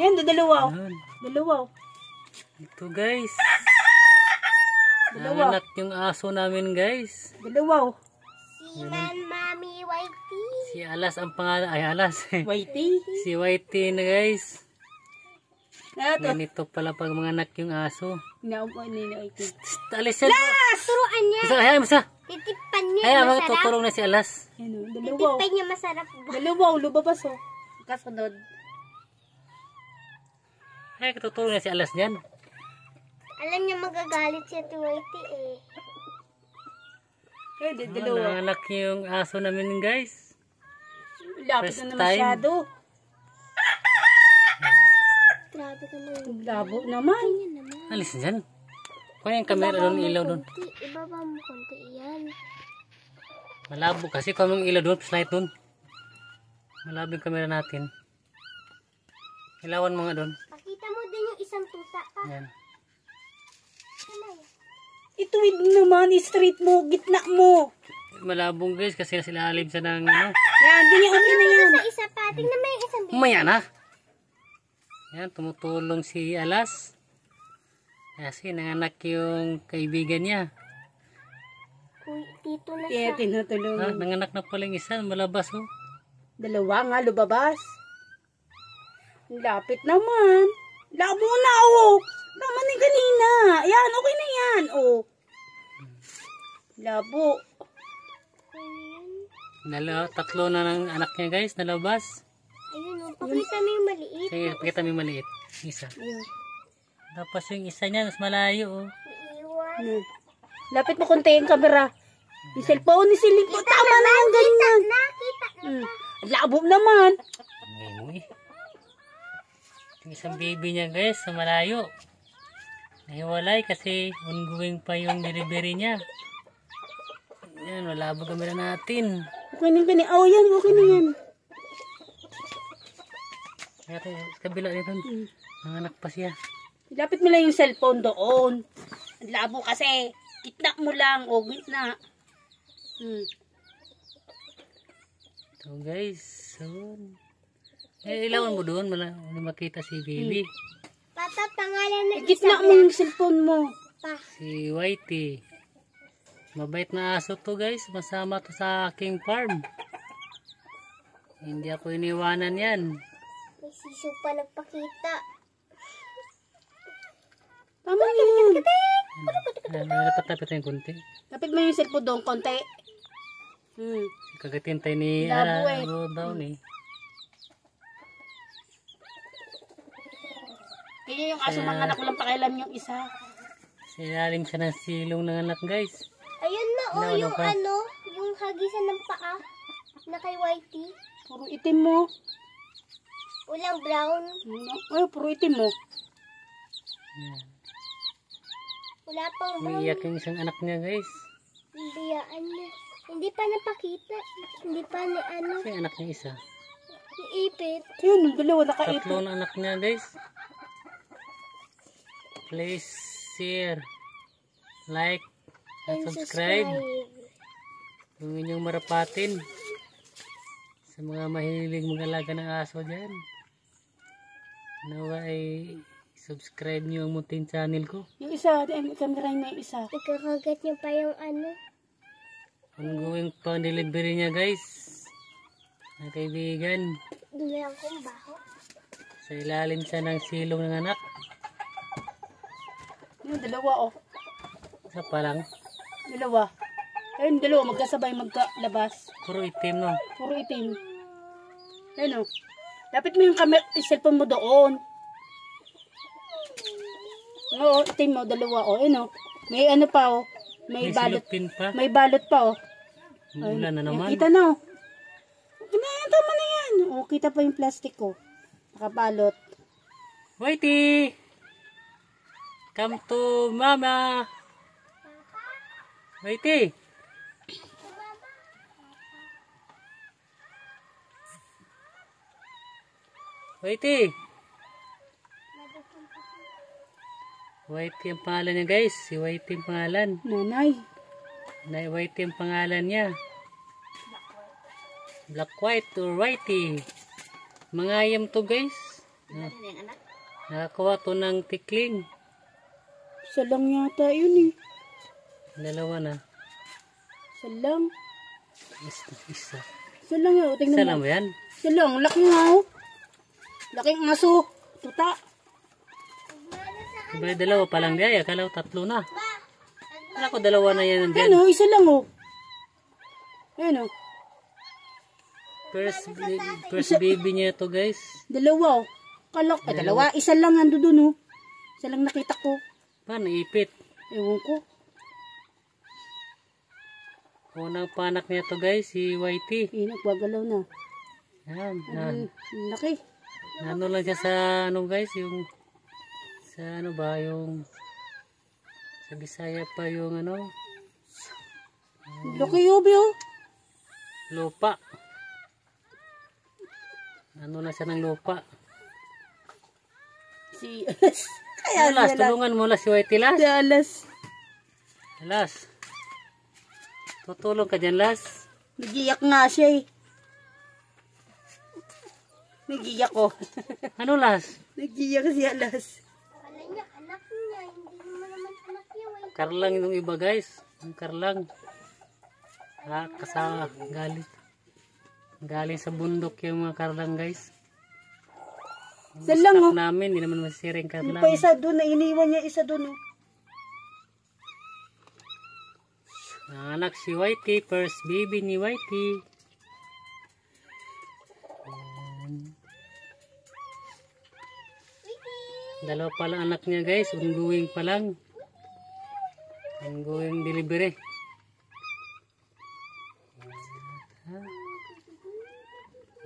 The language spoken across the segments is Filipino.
Yan, dalawa. Ayan. Dalawa. Ito guys. Dalawa. Nanganak yung aso namin guys. Dalawa. Si Man Mami Whitey. Si Alas ang pangalan. Ay Alas. Whitey. si Whitey na guys. Nato. Ganito pala pag manganak yung aso. Naupo ni na Whitey. Alas yan. Alas! Turuan niya. Masa, ayan, masa. Titipan niya ayan, masarap. Ayan, tuturong na si Alas. Ano, dalawa. Titipan niya masarap. Dalawa, oh, lumabas oh. Kasunod. Kaya katutulong na si Alas dyan. Alam niya magagalit si Tuwaiti eh. Eh, di, ah, dalawa. Ah, nanganak yung aso namin guys. Lapit First na naman masyado. Grabe naman. Labo naman. Ganyan naman. Alis dyan. Kuha yung camera Ibaba doon, mo ilaw doon. Ibaba mo konti yan. Malabo kasi kung anong ilaw doon, slide doon. Malabo yung camera natin. Ilawan mo nga doon. Yan. Ituwid naman, street mo, gitna mo. Malabong guys, kasi sila alim sa nang ano. Yan, hindi niya okay na yan. Sa isa pa, tingnan may isang dito. Maya na. Yan, tumutulong si Alas. Kasi nanganak yung kaibigan niya. Uy, dito na siya. Yeah, tinutulungan. Ah, nanganak na pala yung isa, malabas oh. Dalawa nga, lubabas. Lapit naman. Labo na, oh. Tama ni kanina. Ayan, okay na yan, oh. Labo. Dalawa, tatlo na ng anak niya, guys, nalabas. Ayun, oh. Pakita mo yung maliit. Sige, pakita mo yung maliit. Isa. Ayun. Tapos yung isa niya, mas malayo, oh. Iiwan. Hmm. Lapit mo konti yung camera. Yung cellphone ni Siling. Tama na yung ganyan. Nakita na. Hmm. Labo naman. Ngayon mo, eh. Isang baby niya guys sa malayo. Nahiwalay kasi ongoing pa yung delivery niya. Yan, wala ba kamera natin? Kunin ka ni, oh yan, okay na yan. Kaya kabila nito, mm. nanganak pa siya. Ilapit mo lang yung cellphone doon. Ang labo kasi, kitna mo lang, o oh, gitna. Hmm. So guys, soon. Eh, ilawan mo doon. Wala makita si hmm. baby. Papa, pangalan na eh, Gitna mo yung cellphone mo. Si Whitey. Mabait na aso to guys. Masama to sa aking farm. Hindi ako iniwanan yan. May siso pa nagpakita. Tama yun. Dapat ah, yung konti. Tapit mo yung cellphone doon konti. Hmm. Kagatin tayo ni Ara. Ah, eh. daw ni. Down Kaya yung aso Sa- ng anak ko lang pakialam yung isa. Sinalim siya ng silong ng anak guys. Ayun na, oh, yung pa? ano, yung hagisan ng paa na kay Whitey. Puro itim mo. Walang brown, hmm, Ay, puro itim mo. Yan. wala pang brown. Umiiyak yung isang anak niya guys. Hindi, ah, ano, hindi pa napakita. Hindi pa ni ano, Kasi anak niya isa. iipit. Ayun, yung dalawa nakaipit. Tatlo na anak niya guys please share, like, at subscribe. Ang inyong marapatin sa mga mahilig mag-alaga ng aso dyan. Nawa ay subscribe nyo ang muting channel ko. Yung isa, yung camera yung isa. Ikakagat nyo pa yung ano. Ongoing pang delivery niya guys. Na kaibigan. Dulang kong baho. Sa ilalim siya ng silong ng anak. Yung dalawa, oh. Isa pa lang? Dalawa. Ayun, dalawa. Magkasabay, magkalabas. Puro itim, no? Puro itim. Ayun, oh. Lapit mo yung camera, cellphone mo doon. Oo, itim mo, oh. dalawa, oh. Ayun, oh. May ano pa, oh. May, may balot. pa. May balot pa, oh. Wala na naman. Kita na, oh. Ayan, tama na yan. Oh, kita pa yung plastic, oh. Nakabalot. Whitey! Come to mama. Waiti. Waiti. Waiti ang pangalan niya guys. Si Waiti ang pangalan. Nanay. Nanay Waiti ang pangalan niya. Black White or Whitey. Mga ayam to guys. Ano Nakakuha to ng tikling. Isa lang yata yun eh. Dalawa na. Isa lang. Isa. Isa, isa lang yun. Tingnan isa lang ba yan? Isa lang. Laki nga oh. Laking aso. Tuta. Ba, dalawa pa lang diya. Akala ko tatlo na. Akala ko dalawa na yan nandiyan. Ano, oh, isa lang oh. Ayan oh. First, first baby niya to guys. Dalawa oh. Kalok, eh, dalawa. Isa lang ando dun oh. Isa lang nakita ko. Ah, naipit. Ewan ko. Unang panak niya to guys, si Whitey. Inak, wagalaw na. Yan, yan. Laki. Ano lang siya sa ano guys, yung sa ano ba, yung sa Bisaya pa yung ano. Laki yubi oh. Lupa. Ano na siya ng lupa. Si ano, Ayan, alas, tulungan mo las, Yoy, tilas. Alas. Alas. Tutulong ka dyan, las. Nagiyak nga siya eh. Nagiyak ko. Oh. ano, las? Nagiyak siya, las. Kala anak niya. Hindi mo naman anak niya. Eh. Karlang yung iba, guys. Yung karlang. Ah, kasama, galit. Galing sa bundok yung mga karlang, guys. Isa lang oh. namin, hindi naman masisiring ka namin. Pa isa doon, na iniwan niya isa doon oh. Nanganak si Whitey, first baby ni Whitey. Dalawa pa lang anak niya guys, ongoing pa lang. Ongoing delivery.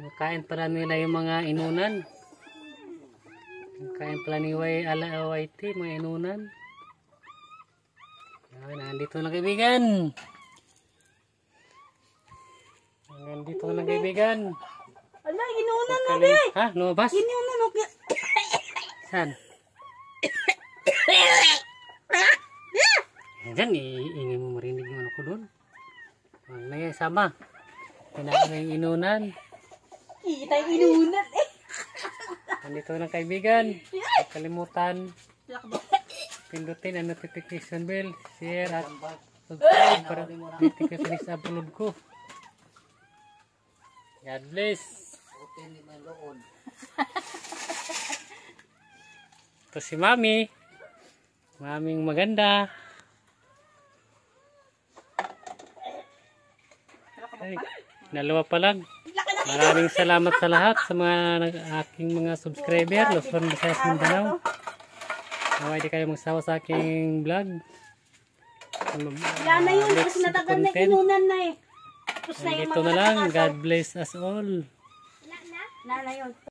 Nakain pala nila yung mga inunan. Kain planiway ala awaiti, mga inunan. Ayan, nandito na kaibigan. Nandito na kaibigan. Ala, inunan na rin. Ha? Lumabas? Inunan oh, na. Saan? Diyan, iingay mo marinig yung ano ko doon. Ang nangyay, sama. Pinakain yung inunan. Kita yung inunan eh. Nandito ng kaibigan. Huwag kalimutan. Pindutin ang notification bell. Share at subscribe para dito ko sa next upload ko. God bless. Ito si Mami. Maming maganda. Ay, nalawa pa lang. Maraming salamat sa lahat sa mga aking mga subscriber, Luzon, Visayas, Mindanao. Naway di kayo magsawa sa aking vlog. Yan na yun, kasi natagal na kinunan na eh. Tapos na yung na lang, God bless us all. Wala na? Wala na yun.